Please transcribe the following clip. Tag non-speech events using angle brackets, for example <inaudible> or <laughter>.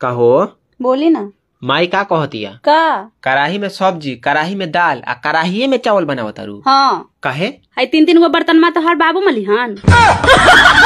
कहो बोली ना माई का है का कराही में सब्जी कराही में दाल आ कराही में चावल बनावा रू हाँ कहे तीन तीन गो बर्तन मा तो हर बाबू मलिहान <laughs>